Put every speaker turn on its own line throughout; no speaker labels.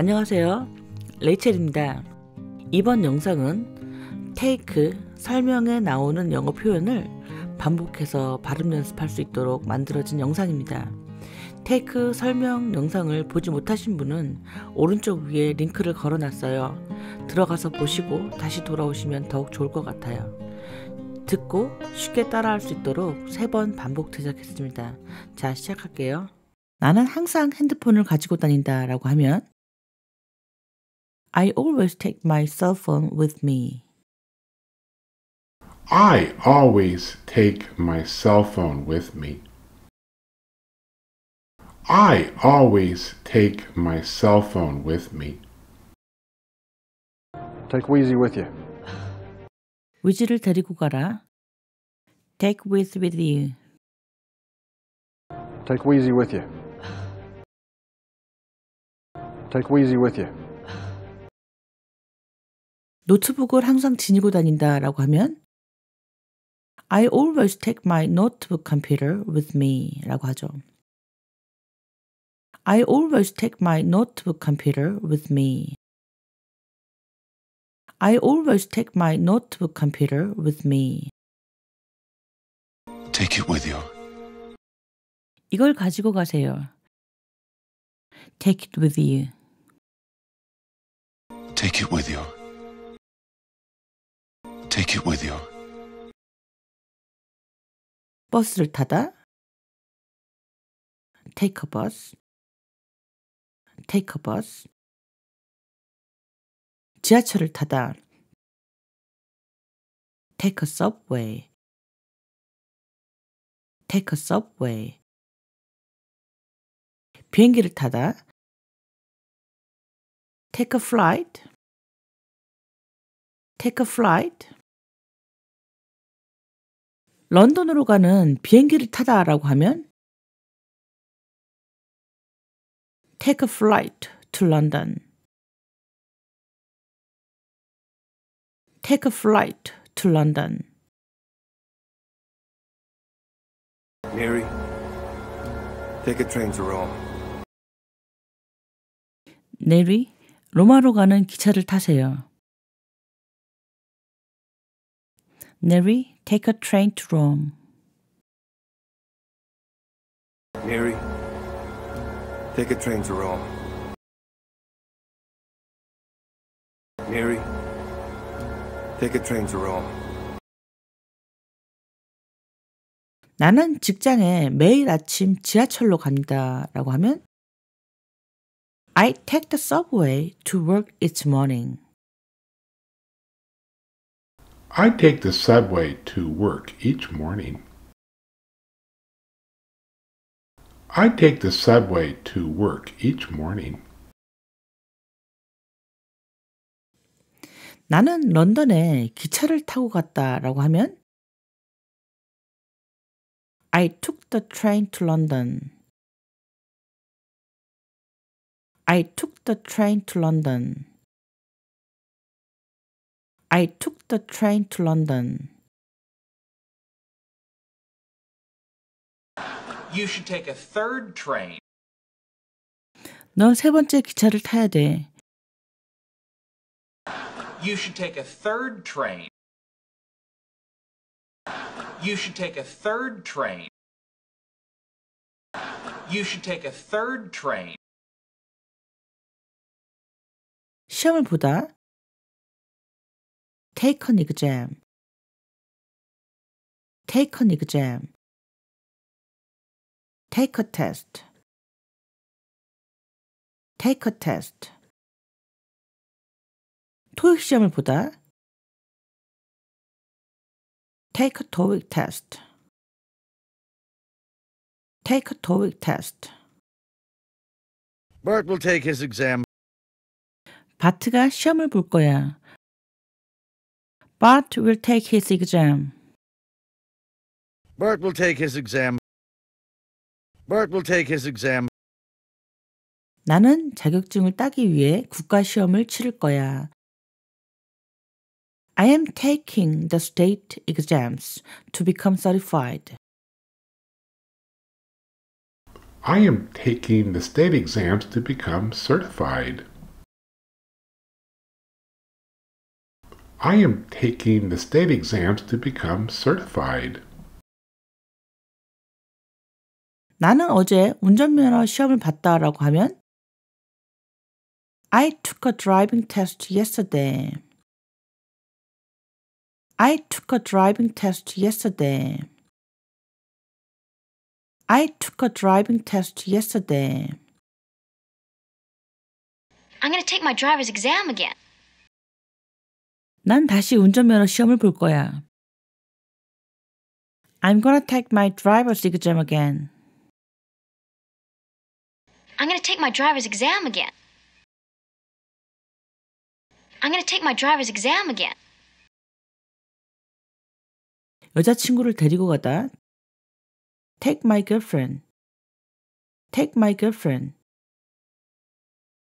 안녕하세요. 레이첼입니다. 이번 영상은 테이크 설명에 나오는 영어 표현을 반복해서 발음 연습할 수 있도록 만들어진 영상입니다. 테이크 설명 영상을 보지 못하신 분은 오른쪽 위에 링크를 걸어놨어요. 들어가서 보시고 다시 돌아오시면 더욱 좋을 것 같아요. 듣고 쉽게 따라할 수 있도록 세 번 반복 제작했습니다. 자, 시작할게요. 나는 항상 핸드폰을 가지고 다닌다 라고 하면 I always take my cell phone with me.
I always take my cell phone with me. I always take my cell phone with me. Take Wheezy with you.
Wheezy를 데리고 가라. Take Wheezy with you.
Take Wheezy with you. Take Wheezy with you. 노트북을 항상 지니고
다닌다라고 하면 I always take my notebook computer with me라고 하죠. I always take my notebook computer with me. I always take my notebook computer with me. Take it with you. 이걸 가지고 가세요. Take it with you. Take it with you. Take it with you. 버스를 타다. Take a bus. Take a bus. 지하철을 타다. Take a subway. Take a subway. 비행기를 타다. Take a flight. Take a flight. 런던으로 가는 비행기를 타다라고 하면 take a flight to London. take a flight to London. Mary, take a train to Rome. 네리, 로마로 가는 기차를 타세요. Mary, Take a train to Rome. Mary, take a train to Rome. Mary, take a train to Rome. 나는 직장에 매일 아침 지하철로 간다 라고 하면 I take the subway to work each morning.
I take the subway to work each morning. I take the subway to work each morning.
나는 런던에 기차를 타고 갔다라고 하면 I took the train to London. I took the train to London. I took the train to London.
You should take a third train.
넌세 번째 기차를 타야 돼.
You should take a third train. You should take a third train. You should take a third train.
시험을 보다. take an exam take an exam take a test take a test 토익 시험을 보다 take a TOEIC test take a TOEIC test
Bart will take his exam
바트가 시험을 볼 거야. Bart will take his exam.
Bart will take his exam. Bart will take his exam.
나는 자격증을 따기 위해 국가 시험을 치를 거야. I am taking the state exams to become certified.
I am taking the state exams to become certified. I am taking the
state exams to become certified.
나는 어제 운전면허 시험을 봤다라고 하면 I took a driving test yesterday. I took a driving test yesterday. I took a driving test yesterday.
I'm going to take my driver's exam again.
난 다시 운전면허 시험을 볼 거야. I'm gonna take my driver's exam again.
I'm gonna take my driver's exam again. I'm gonna take my driver's exam again.
여자친구를 데리고 가다. Take my girlfriend. Take my girlfriend.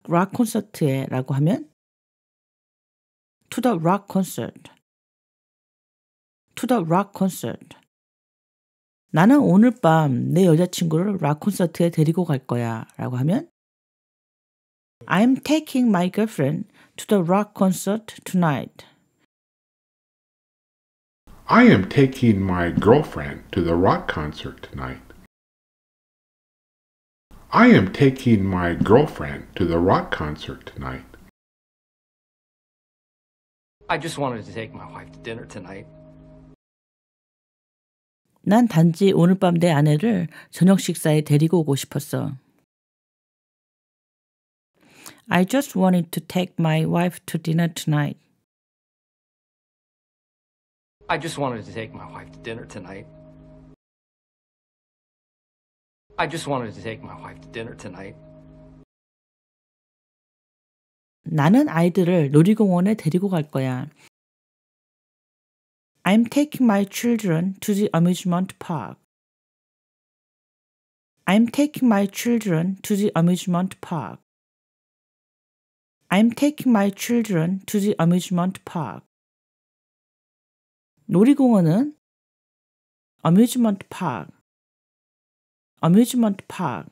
락 콘서트에 라고 하면 to the rock concert. to the rock concert. 나는 오늘 밤 내 여자친구를 락 콘서트에 데리고 갈 거야 라고 하면 I'm taking my girlfriend to the rock concert tonight.
I am taking my girlfriend to the rock concert tonight. I am taking my girlfriend to the rock concert
tonight. I just wanted to take my wife to dinner tonight.
난 단지 오늘 밤 내 아내를 저녁 식사에 데리고 오고 싶었어. I just wanted to take my wife to dinner tonight.
I just wanted to take my wife to dinner tonight. I just wanted to take my wife to dinner tonight.
나는 아이들을 놀이공원에 데리고 갈 거야. I'm taking my children to the amusement park. I'm taking my children to the amusement park. I'm taking my children to the amusement park. 놀이공원은 amusement park, amusement park.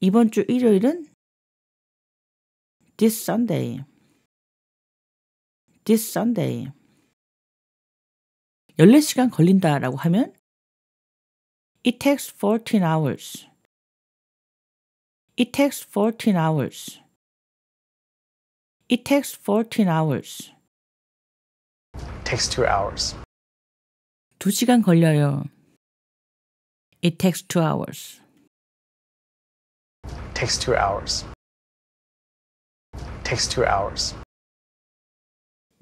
이번 주 일요일은 This Sunday. This Sunday. 14시간 걸린다 하면 It takes 14 hours. It takes 14 hours. It takes 14 hours. It takes 2 hours. 2시간 걸려요. It takes 2 hours. It takes 2 hours takes two hours.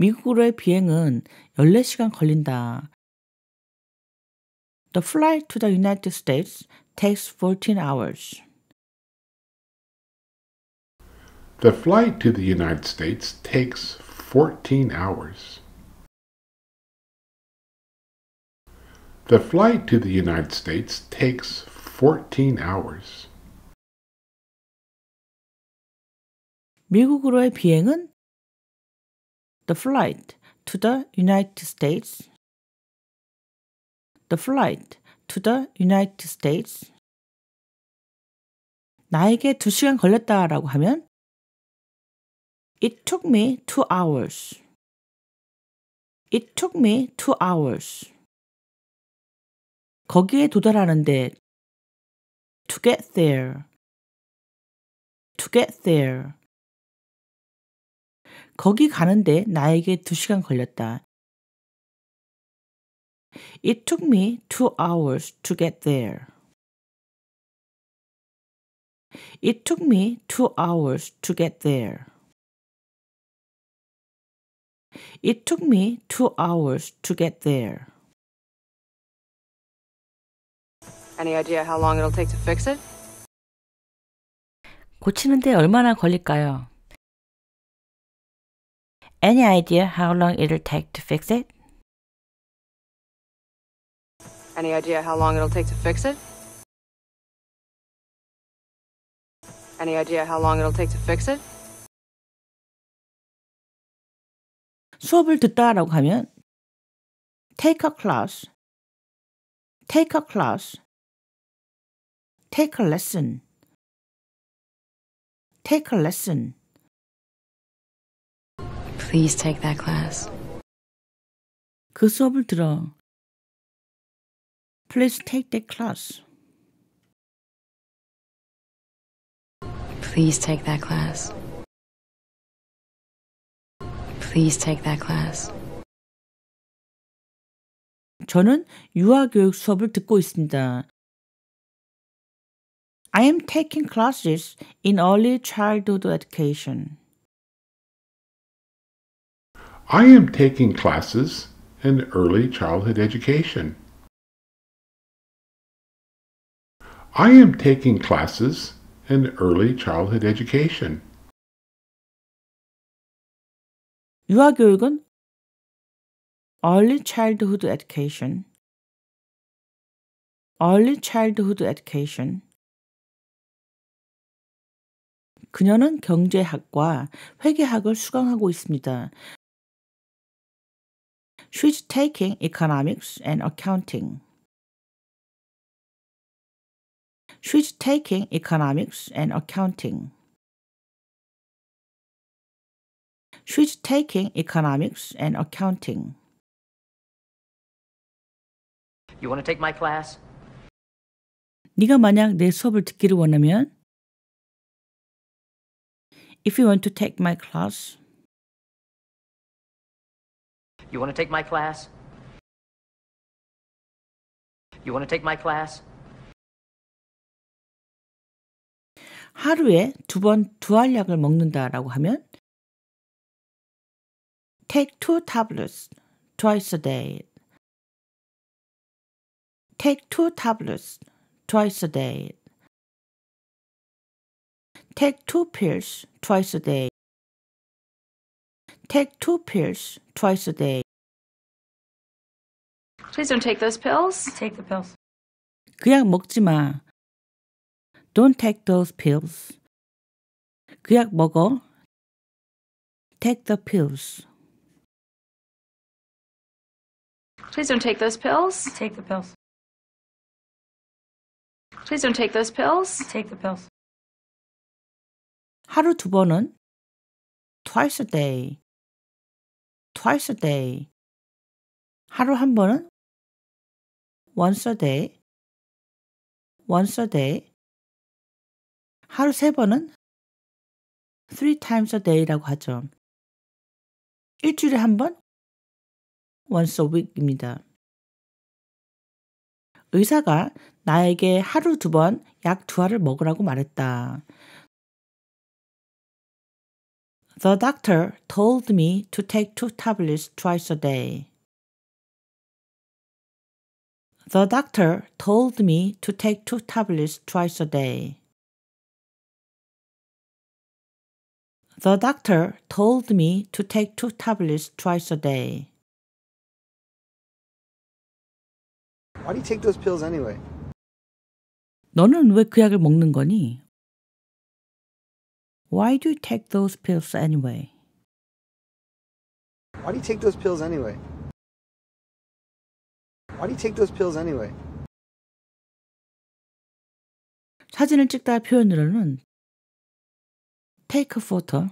미국으로의 비행은 14시간 걸린다. The flight to the United States takes 14 hours.
The flight to the United States takes 14 hours. The flight to the United States
takes 14 hours. 미국으로의 비행은 the flight to the United States the flight to the United States 나에게 2시간 걸렸다라고 하면 It took me 2 hours It took me 2 hours 거기에 도달하는데 to get there to get there 거기 가는데 나에게 2시간 걸렸다. It took me two hours to get there. It took me two hours to get there. It took me two hours to get there. Any idea how long it'll take to fix it? 고치는데 얼마나 걸릴까요? Any idea how long it'll take to fix it? Any idea how long it'll take to fix it? Any idea how long it'll take to fix it? 수업을 듣다라고 하면 take a class, take a class, take a lesson, take a lesson. Please take that class. 그 수업을 들어. Please take that class. Please take that class. Please take that class. 저는 유아교육 수업을 듣고 있습니다. I am taking classes in early childhood education. I am taking
classes in early childhood education. I am taking classes in early childhood education.
유아교육은 early childhood education early childhood education 그녀는 경제학과 회계학을 수강하고 있습니다 she's taking economics and accounting. She's taking economics and accounting. She's taking economics and accounting. You want to take my class? 네가 만약 내 수업을 듣기를 원하면 If you want to take my class you want to take my class? You want to take my class? 하루에 두 번 두알약을 먹는다라고 하면 take two tablets twice a day. take two tablets twice a day. take two pills twice a day. take two pills twice a day.
Please don't take those pills. Take the pills.
그 약 먹지 마. Don't take those pills. 그 약 먹어. Take the pills. Please don't take those pills. Take the pills. Please don't take those pills. Take the pills. 하루 두 번은 twice a day. twice a day. 하루 한 번은 once a day, once a day. 하루 세 번은 three times a day라고 하죠. 일주일에 한 번, once a week입니다. 의사가 나에게 하루 두 번 약 두 알을 먹으라고 말했다. The doctor told me to take two tablets twice a day. The doctor told me to take two tablets twice a day. The doctor told me to take two tablets twice a day. Why do you take those pills anyway? 너는 왜그 약을 먹는 거니? Why do you take those pills anyway? Why do you take those pills anyway? Why do you take those pills anyway? 사진을 찍다 표현으로는 take a photo,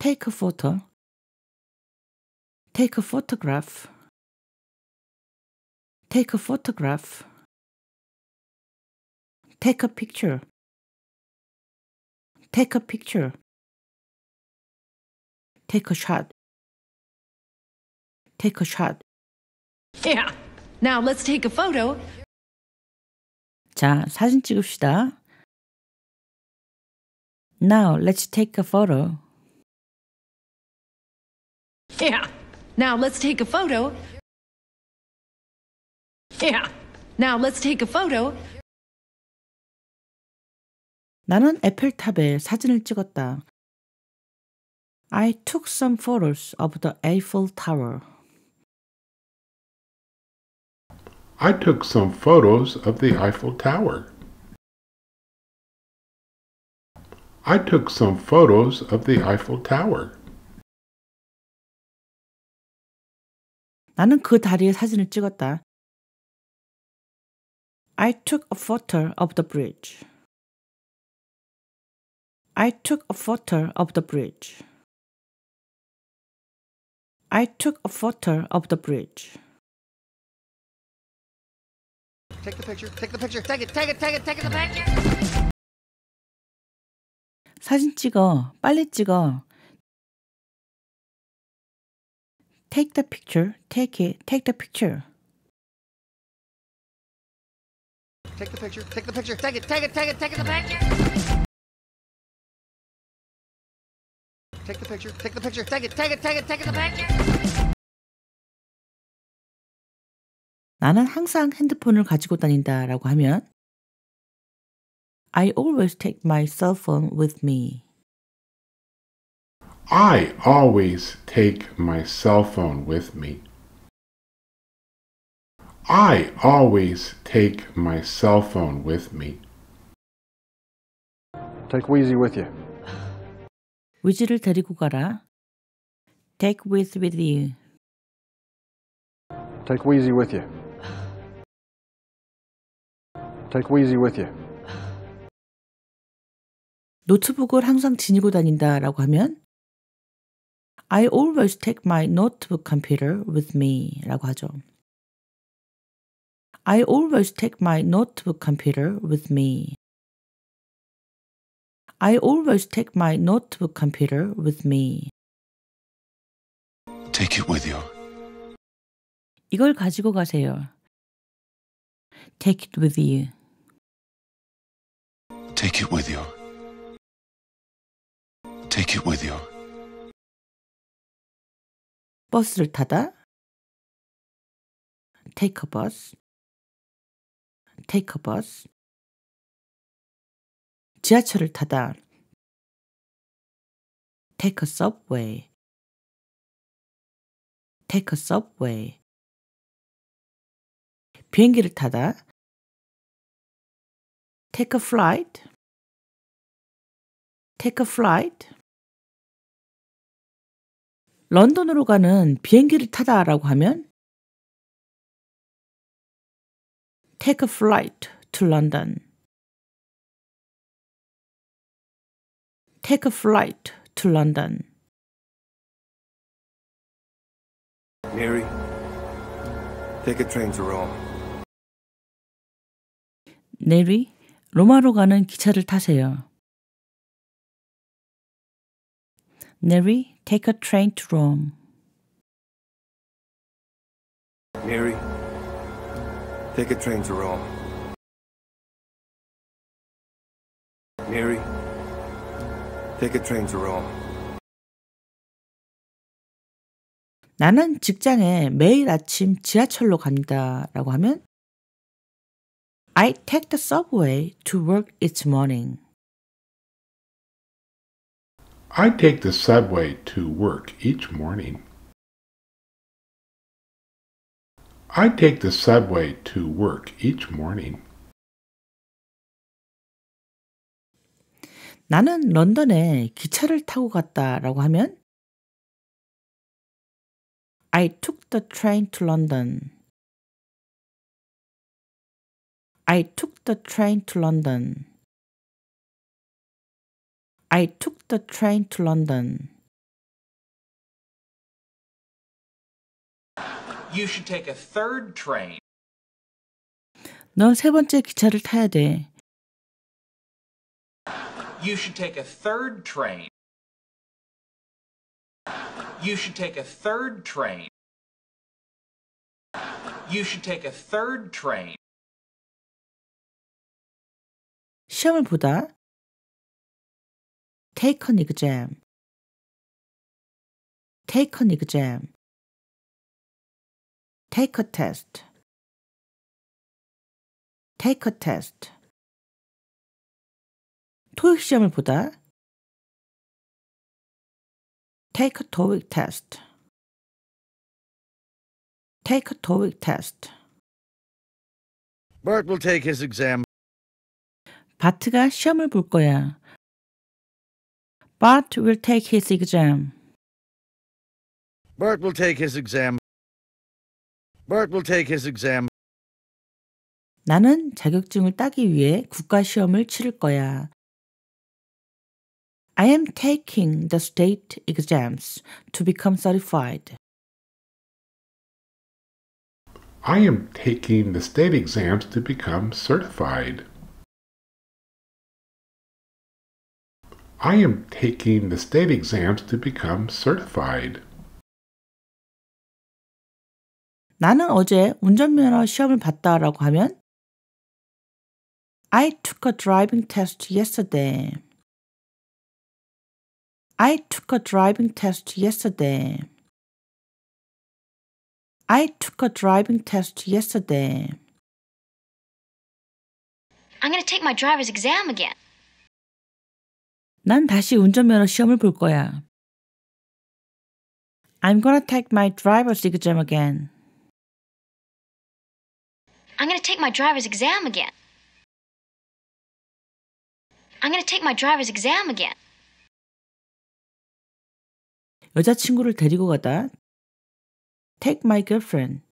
take a photo, take a photograph, take a photograph, take a picture, take a picture, take a shot, take a shot.
Yeah. Now let's take a photo.
자, 사진 찍읍시다. Now let's take a photo.
Yeah.
Now let's take a photo. Yeah. Now let's take a photo.
나는 에펠탑에 사진을 찍었다. I took some photos of the Eiffel Tower.
I took some photos of the Eiffel Tower. I took some photos of the Eiffel Tower.
나는 그 다리의 사진을 찍었다. I took a photo of the bridge. I took a photo of the bridge. I took a photo of the bridge. Take the picture. Take the picture. Take it. Take it. Take it. Take the picture. 사진 찍어. 빨리 찍어. Take the picture. Take it. Take the picture. Take the picture. Take the picture. Take it. Take it. Take it. Take the picture. Take the picture. Take the picture. Take it. Take it. Take it. Take the picture. 나는 항상 핸드폰을 가지고 다닌다 라고 하면 I always take my cell phone with
me.
I always take my cell phone with me. I always take my cell phone with me. Take Wheezy with you.
Wheezy를 데리고 가라. Take with with you.
Take Wheezy with you. Take Wheezy with you. 노트북을
항상 지니고 다닌다라고 하면 I always take my notebook computer with me라고 하죠. I always take my notebook computer with me. I always take my notebook computer with me. Take it with you. 이걸 가지고 가세요. Take it with you. Take it with you. Take it with you. 버스를 타다. Take a bus. Take a bus. 지하철을 타다. Take a subway. Take a subway. 비행기를 타다. Take a flight. take a flight? 런던으로 가는 비행기를 타다라고 하면 take a flight to London. take a flight to London.
Mary, take a train to Rome.
네리, 로마로 가는 기차를 타세요. Mary, take a train to Rome.
Mary, take a train to Rome.
Mary, take a train to Rome. 나는 직장에 매일 아침 지하철로 간다 라고 하면 I take the subway to work each morning.
I take the subway to work each morning. I take the subway to work each
morning. 나는 런던에 기차를 타고 갔다라고 하면 I took the train to London. I took the train to London. I took the train to London.
You should take a third train.
넌세 번째 기차를 타야 돼.
You should take a third train. You should take a third train. You should take a third train.
시험을 보다. take an exam take an exam take a test take a test 토익 시험을 보다 take a TOEIC test take a TOEIC test
Bart will take his exam
바트가 시험을 볼 거야. Bart will take his exam.
Bart will take his exam. Bart will take his exam.
나는 자격증을 따기 위해 국가 시험을 치를 거야. I am taking the state exams to become certified.
I am taking the state exams to become certified. I am taking the state exams to become certified.
나는 어제 운전면허 시험을 봤다라고 하면 I took a driving test yesterday. I took a driving test yesterday. I took a driving test yesterday.
I'm going to take my driver's exam again.
난 다시 운전면허 시험을 볼 거야. I'm gonna take my driver's exam again.
I'm gonna take my driver's exam again. I'm gonna take my driver's exam again.
여자친구를 데리고 가다. Take my girlfriend.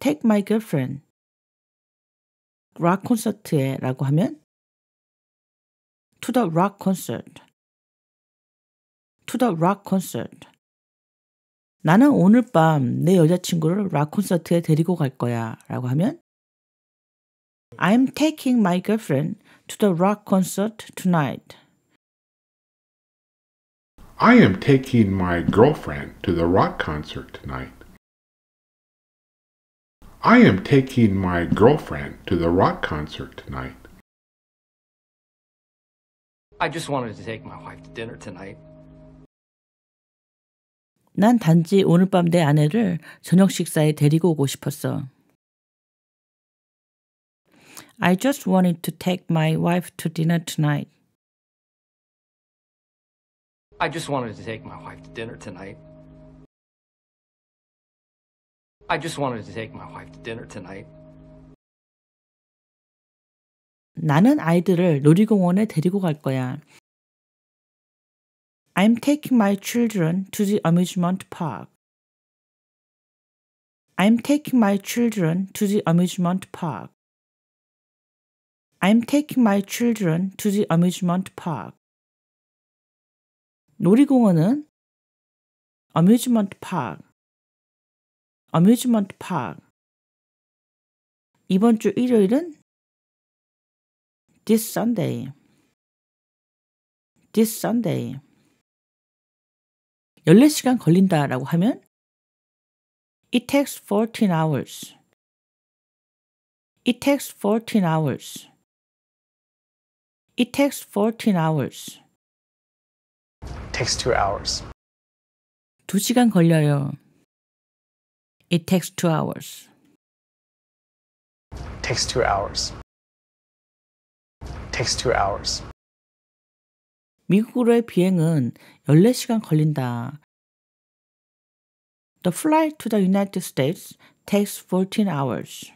Take my girlfriend. 락 콘서트에 라고 하면 to the rock concert. to the rock concert. 나는 오늘 밤 내 여자친구를 락 콘서트에 데리고 갈 거야 라고 하면 I'm taking my girlfriend to the rock concert tonight.
I am taking my girlfriend to the rock concert tonight. I am taking my girlfriend
to the rock concert tonight. I just wanted to take my wife to dinner tonight.
난 단지 오늘 밤 내 아내를 저녁 식사에 데리고 오고 싶었어. I just wanted to take my wife to dinner tonight.
I just wanted to take my wife to dinner tonight. I just wanted to take my wife to dinner tonight.
나는 아이들을 놀이공원에 데리고 갈 거야. I'm taking my children to the amusement park. I'm taking my children to the amusement park. I'm taking my children to the amusement park. 놀이공원은 amusement park, amusement park. 이번 주 일요일은 This Sunday. This Sunday. 14시간 걸린다 하면 It takes 14 hours. It takes 14 hours. It takes 14 hours. It takes 2 hours. 2시간 걸려요. It takes 2 hours. It takes 2 hours takes two hours. 미국으로의 비행은 14시간 걸린다. The flight to the United States takes 14 hours.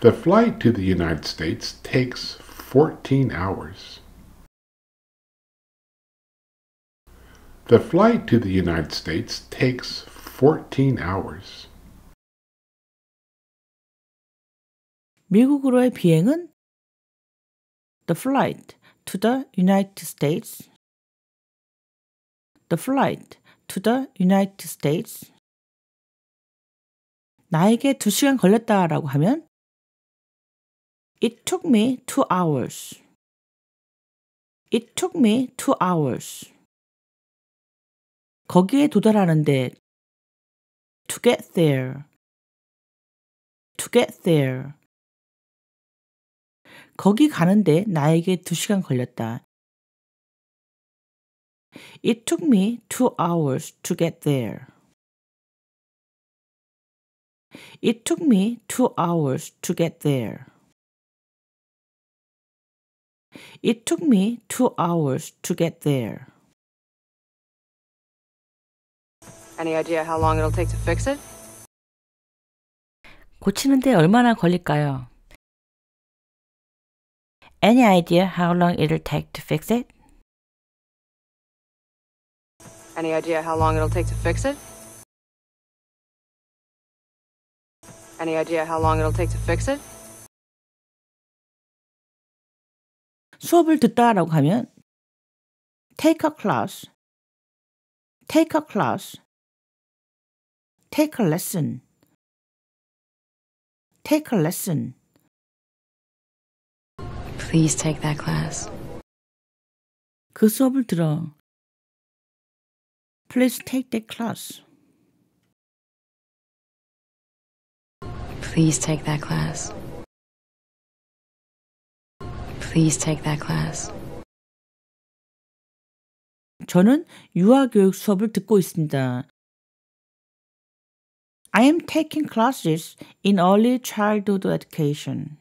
The flight to the United States takes 14 hours. The flight to the United States takes 14 hours.
미국으로의 비행은 the flight to the United States the flight to the United States 나에게 2시간 걸렸다라고 하면 It took me 2 hours It took me 2 hours 거기에 도달하는데 to get there to get there 거기 가는데 나에게 2시간 걸렸다. It took me two hours to get there. It took me two hours to get there. It took me two hours to get there. Any idea how long it'll take to fix it? 고치는데 얼마나 걸릴까요? Any idea how long it'll take to fix it? Any idea how long it'll take to fix it? Any idea how long it'll take to fix it? 수업을 듣다라고 하면 take a class, take a class, take a lesson, take a lesson. Please take that class. 그 수업을 들어. Please take that class. Please take that class. Please take that class. 저는 유아교육 수업을 듣고 있습니다. I am taking classes in early childhood education.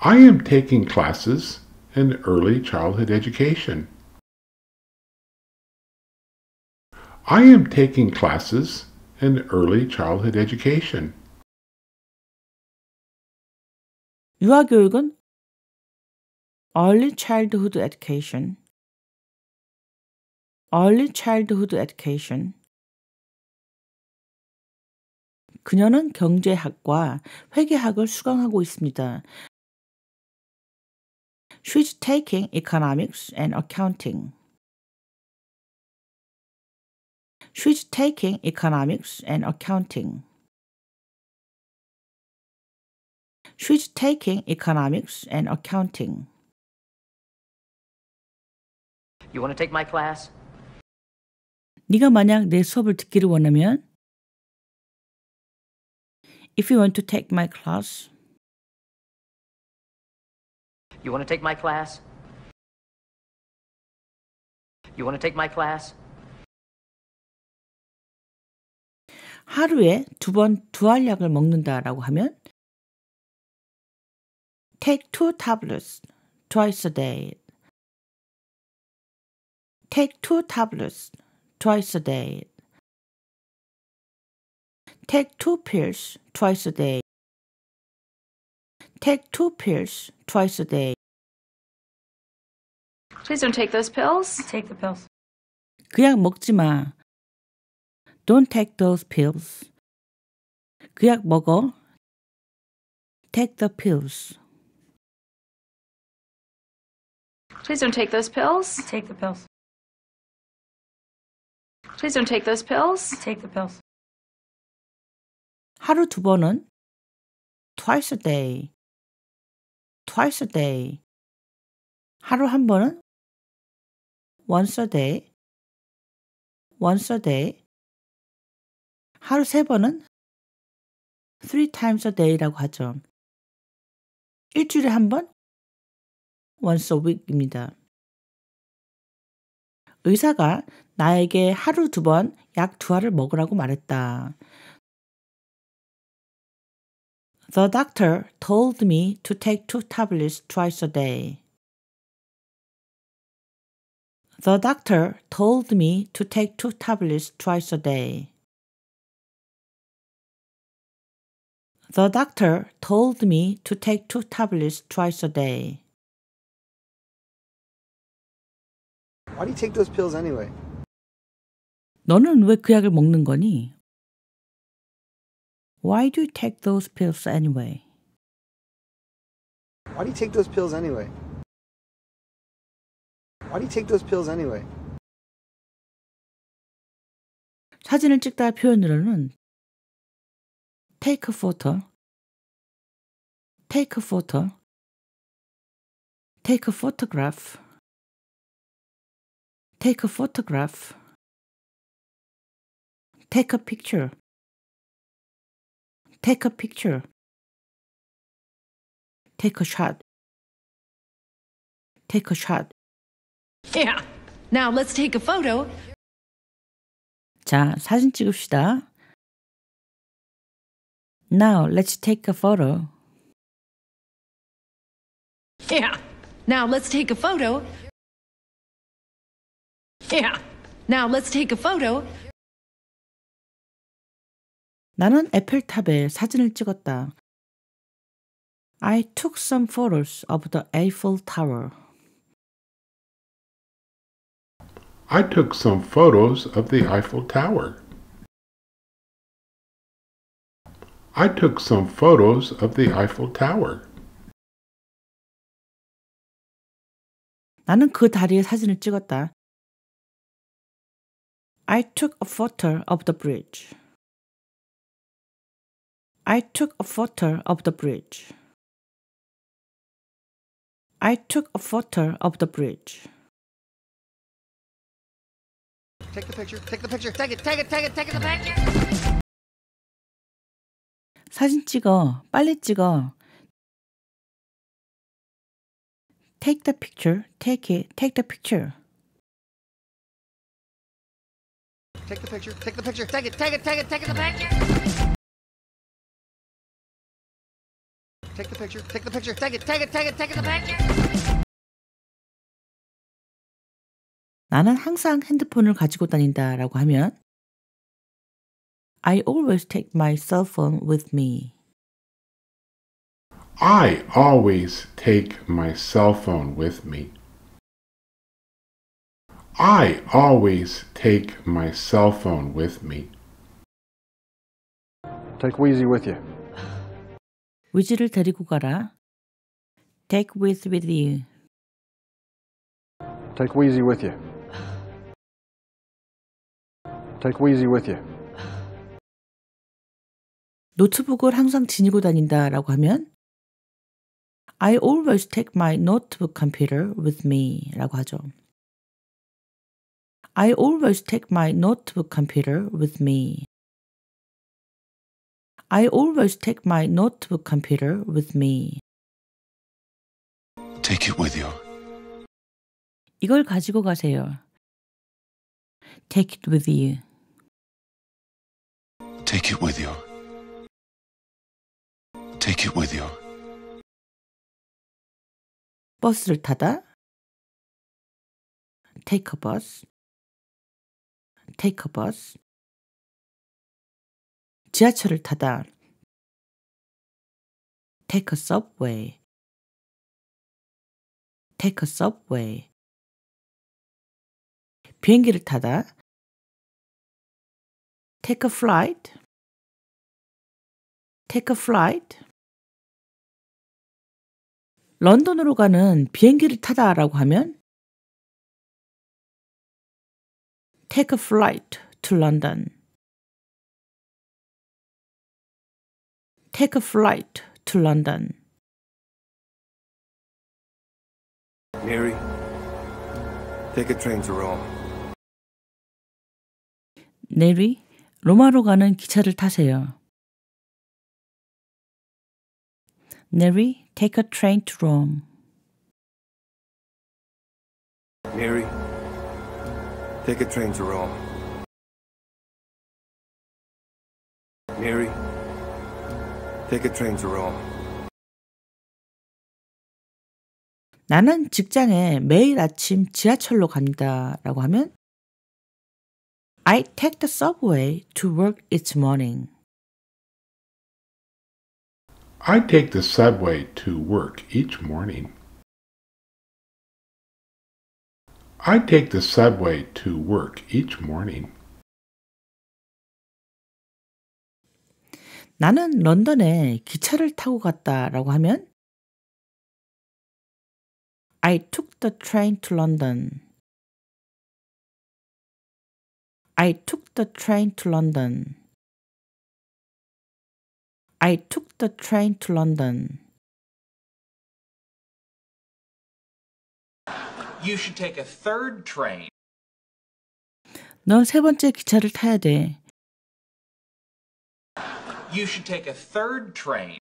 I am taking classes in early childhood education. I am taking classes in early
childhood education. 유아교육은 early childhood education early childhood education 그녀는 경제학과 회계학을 수강하고 있습니다 she's taking economics and accounting. She's taking economics and accounting. She's taking economics and accounting. You want to take my class? 네가 만약 내 수업을 듣기를 원하면 If you want to take my class you want to take my class? You want to take my class? 하루에 두 번 두알약을 먹는다라고 하면 take two tablets twice a day. take two tablets twice a day. take two pills twice a day. Take two pills twice a day.
Please don't take those pills. Take the pills.
그 약 먹지 마. Don't take those pills. 먹어. Take the pills. Please don't take those pills. Take the pills. Please don't take those pills. Take the pills. 하루 두 번은 twice a day. twice a day. 하루 한 번은 once a day. once a day. 하루 세 번은 three times a day라고 하죠. 일주일에 한 번 once a week입니다. 의사가 나에게 하루 두 번 약 두 알을 먹으라고 말했다. The doctor told me to take two tablets twice a day. The doctor told me to take two tablets twice a day. The doctor told me to take two tablets twice a day. Why do you take those pills anyway? 너는 왜 그 약을 먹는 거니? Why do you take those pills anyway? Why do you take those pills anyway? Why do you take those pills anyway? 사진을 찍다 표현으로는 take a photo, take a photo, take a photograph, take a photograph, take a picture, Take a picture. Take a shot. Take a shot.
Yeah. Now let's take a photo.
자, 사진 찍읍시다. Now let's take a photo.
Yeah. Now let's take a photo. Yeah. Now let's take a photo.
나는 에펠탑에 사진을 찍었다. I took some photos of the Eiffel Tower.
I took some photos of the Eiffel Tower. I took some photos of the Eiffel Tower.
나는 그 다리에 사진을 찍었다. I took a photo of the bridge. I took a photo of the bridge. I took a photo of the bridge. Take the picture, take the picture, take it, take it, take it, take the picture. 사진 찍어, 빨리 찍어. Take the picture, take it, take the picture. Take the picture, take the picture, take it, take it, take it, take the picture. Take the picture. Take the picture. Take it. Take it. Take it. Take it. The picture. 나는 항상 핸드폰을 가지고 다닌다라고 하면 I always take my cell phone with me.
I always take my cell phone with me. I always take my cell phone with me. Take Wheezy with you.
위즈를 데리고 가라. Take w i t with you.
Take Wheezy with you.
Take Wheezy with you.
노트북을 항상 지니고 다닌다라고 하면 I always take my notebook computer with me라고 하죠. I always take my notebook computer with me. I always take my notebook computer with me. Take it with you. 이걸 가지고 가세요. Take it with you. Take it with you. Take it with you. 버스를 타다. Take a bus. Take a bus. 지하철을 타다. Take a subway. Take a subway. 비행기를 타다. Take a flight. Take a flight. 런던으로 가는 비행기를 타다라고 하면 Take a flight to London. take a flight to London.
Mary, take a train to Rome.
Neri, 로마로 가는 기차를 타세요. take a train to Rome. Mary, take a train to Rome. Mary,
Take a train to Rome.
나는 직장에 매일 아침 지하철로 간다라고 하면 I take the subway to work each morning.
I take the subway to work each
morning. I take the subway to work each morning. 나는 런던에 기차를 타고 갔다라고 하면 I took the train to London. I took the train to London. I took the train to London.
You should take a third train.
넌세 번째 기차를 타야 돼.
You should take a third train.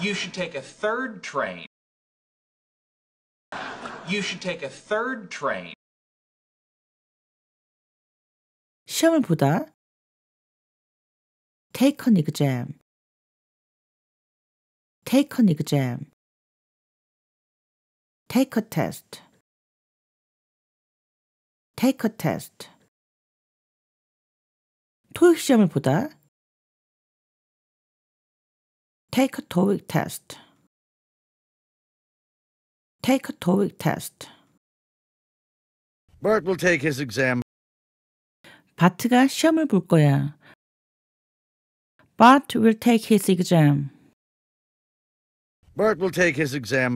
You should take a third train. You should take a third train.
시험을 보다. Take an exam. Take an exam. Take a test. Take a test. 토익 시험을 보다. Take a TOEIC test. Take a TOEIC test.
Bart will take his exam.
바트가 시험을 볼 거야. Bart will take his exam.
Bart will take his exam.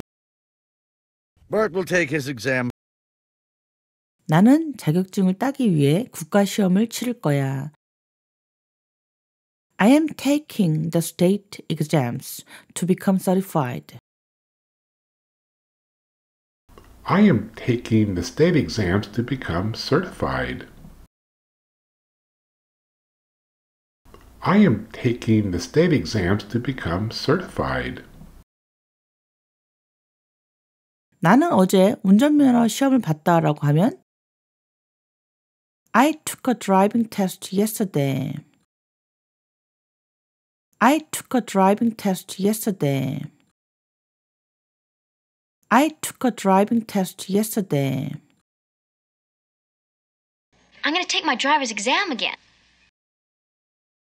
Bart will take his exam.
나는 자격증을 따기 위해 국가 시험을 치를 거야. I am taking the state exams to become certified.
I am taking the
state exams to become certified. I am taking the state exams to become certified.
나는 어제 운전면허 시험을 봤다라고 하면 I took a driving test yesterday. I took a driving test yesterday. I took a driving test yesterday.
I'm going to take my driver's exam again.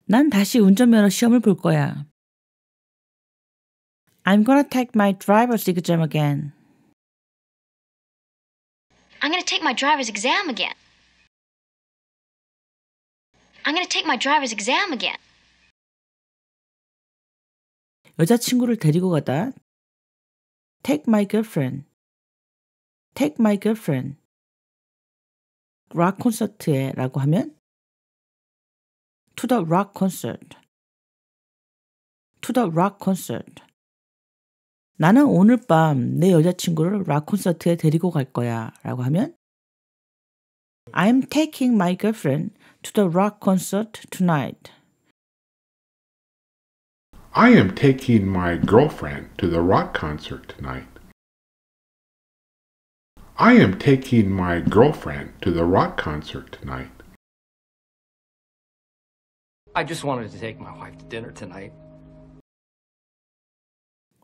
난 다시 운전면허 시험을 볼 거야. I'm gonna take my driver's exam again.
I'm gonna take my driver's exam again. I'm gonna take my driver's exam again.
여자친구를 데리고 가다. Take my girlfriend. Take my girlfriend. 락 콘서트에 라고 하면 To the rock concert. To the rock concert. 나는 오늘 밤 내 여자친구를 락 콘서트에 데리고 갈 거야 라고 하면 I'm taking my girlfriend to the rock concert tonight.
I am taking my girlfriend to the rock concert tonight. I am taking
my girlfriend to the rock concert tonight. I just wanted to take my wife to dinner tonight.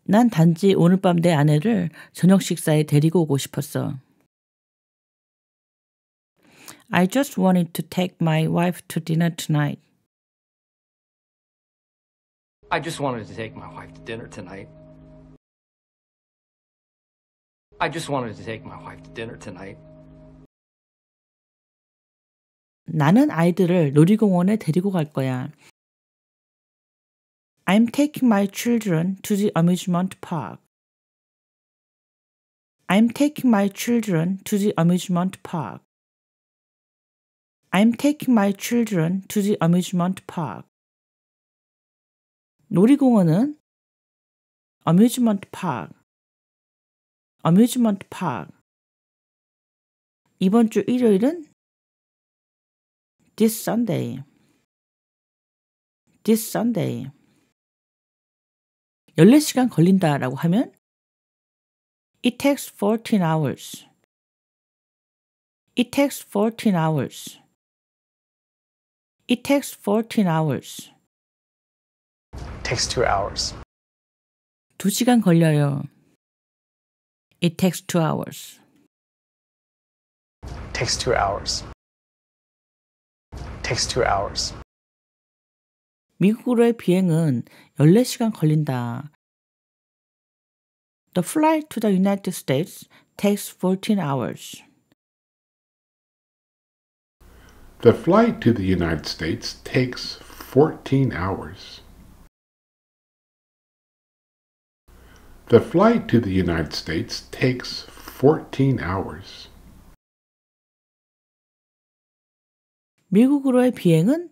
난 단지 오늘 밤 내 아내를 저녁 식사에 데리고 오고 싶었어. I just wanted to take my wife to dinner tonight.
I just wanted to take my wife to dinner tonight. I just wanted to take my wife to dinner tonight.
나는 아이들을 놀이공원에 데리고 갈 거야. I'm taking my children to the amusement park. I'm taking my children to the amusement park. I'm taking my children to the amusement park. 놀이공원은 amusement park, amusement park. 이번 주 일요일은 this Sunday, this Sunday. 14시간 걸린다 라고 하면 It takes 14 hours. It takes 14 hours. It takes 14 hours. takes two hours. 두 시간 걸려요. It takes two hours. takes two hours. takes two hours. 미국으로의 비행은 14시간 걸린다. The flight to the United States takes 14 hours.
The flight to the United States takes 14 hours. The flight to the United States takes 14 hours.
미국으로의 비행은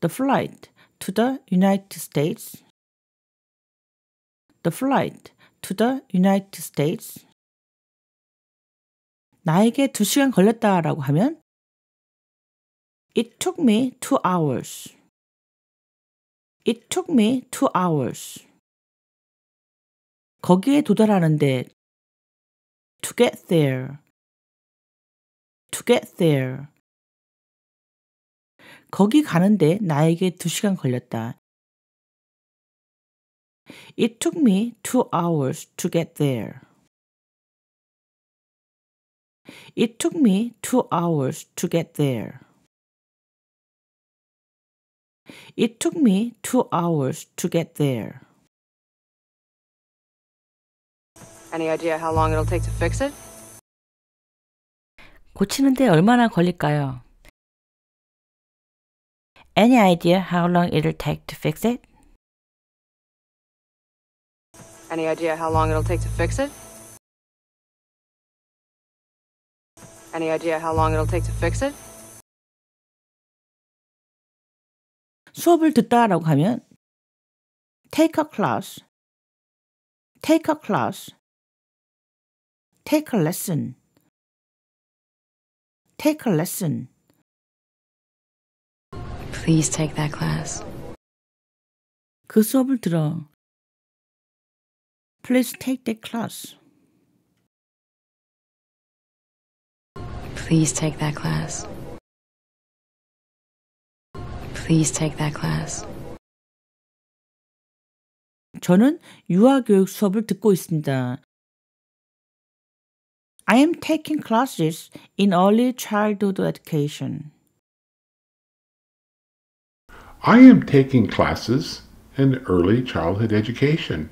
The flight to the United States. The flight to the United States. 나에게 2시간 걸렸다라고 하면 It took me 2 hours. It took me 2 hours. 거기에 도달하는데 to get there to get there 거기 가는데 나에게 2시간 걸렸다. It took me 2 hours to get there. It took me 2 hours to get there. It took me 2 hours to get there. Any idea how long it'll take to fix it? 고치는데 얼마나 걸릴까요? Any idea how long it'll take to fix it? Any idea how long it'll take to fix it? Any idea how long it'll take to fix it? 수업을 듣다라고 하면 take a class take a class take a lesson, take a lesson. Please take that class. 그 수업을 들어. Please take that class. Please take that class. Please take that class. 저는 유아교육 수업을 듣고 있습니다. I am taking classes in early childhood education.
I am taking classes in early childhood education.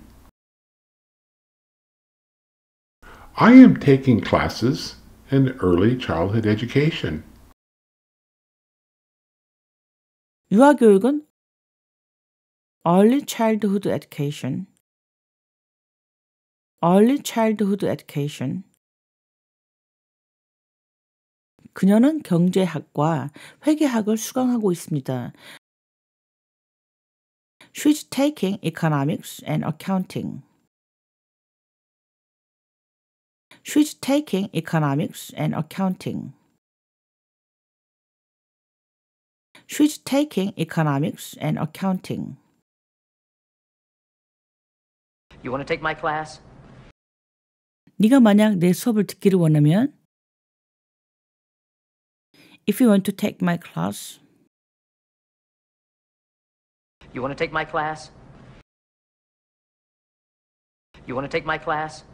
I am taking classes
in early childhood education.
유아교육은 early childhood education early childhood education 그녀는 경제학과 회계학을 수강하고 있습니다. She's taking economics and accounting. She's taking economics and accounting. She's taking economics and accounting. You want to take my class? 네가 만약 내 수업을 듣기를 원하면 if you want to take my class. You want to take my class? You want to take my class?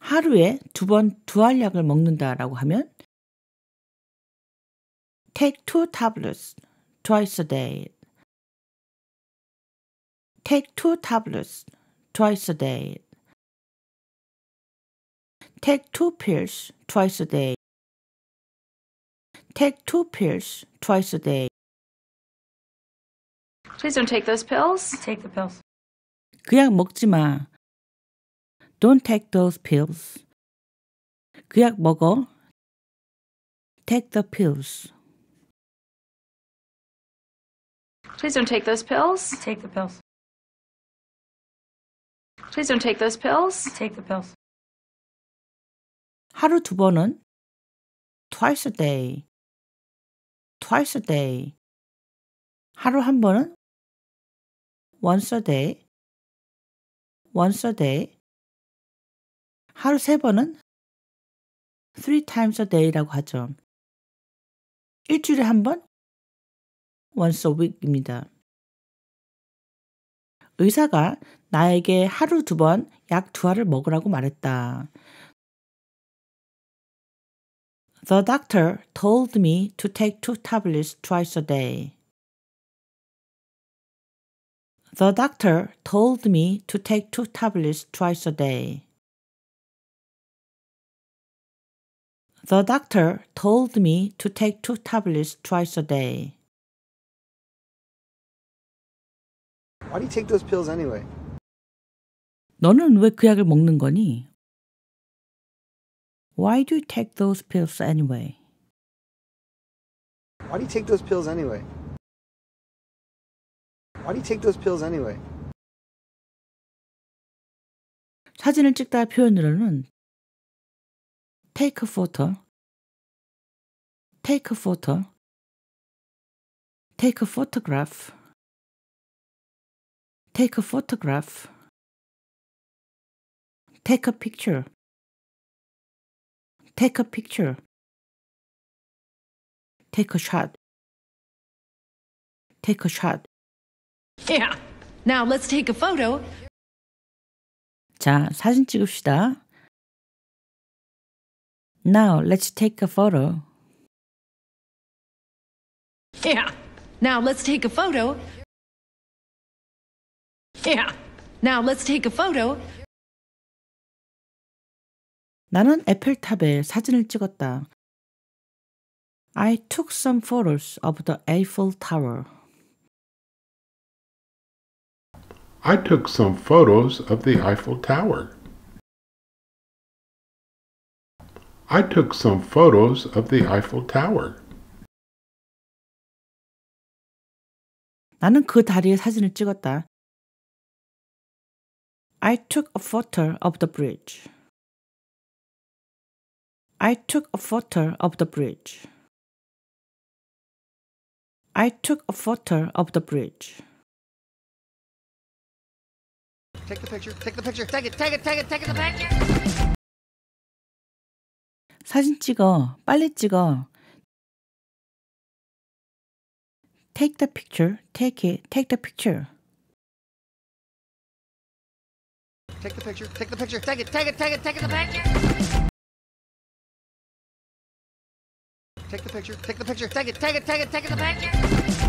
하루에 두 번 두알약을 먹는다라고 하면 take two tablets twice a day. take two tablets twice a day. Take two pills twice a day. Take two pills twice a day.
Please don't take those pills. Take the pills.
그약 약 약 먹지 마. Don't take those pills. 그약 먹어. Take the pills.
Please don't take those pills.
Take the pills. Please don't take those pills. Take the pills. 하루 두 번은 twice a day, twice a day. 하루 한 번은 once a day, once a day. 하루 세 번은 three times a day라고 하죠. 일주일에 한 번 once a week입니다. 의사가 나에게 하루 두 번 약 두 알을 먹으라고 말했다. The doctor told me to take two tablets twice a day. The doctor told me to take two tablets twice a day. The doctor told me to take two tablets twice a day. Why do you take those pills anyway? 너는 왜 그 약을 먹는 거니? Why do you take those pills anyway? Why do you take those pills anyway? Why do you take those pills anyway? 사진을 찍다 표현으로는 take a photo, take a photo, take a photograph, take a photograph, take a picture, Take a picture. Take a shot. Take a shot.
Yeah. Now let's take a photo.
자, 사진 찍읍시다. Now let's take a photo.
Yeah. Now let's take a photo. Yeah. Now let's take a photo.
나는 에펠탑에 사진을 찍었다. I took some photos of the Eiffel Tower.
I took some photos of the Eiffel Tower. I took some photos of the Eiffel Tower.
나는 그 다리에 사진을 찍었다. I took a photo of the bridge. I took a photo of the bridge. I took a photo of the bridge. Take the picture, take the picture, take it, take it, take it, take the picture. 사진 찍어, 빨리 찍어. Take the picture, take it, take the picture. Take the picture, take the picture, take it, take it, take it, take the picture. Take the picture. Take the picture. Take it. Take it. Take it. Take it. The picture.